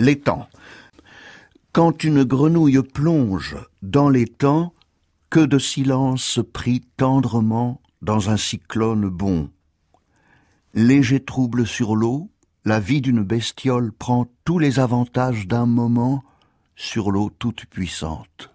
l'étang. Quand une grenouille plonge dans l'étang, que de silence pris tendrement dans un cyclone bon. Léger trouble sur l'eau, la vie d'une bestiole prend tous les avantages d'un moment sur l'eau toute puissante.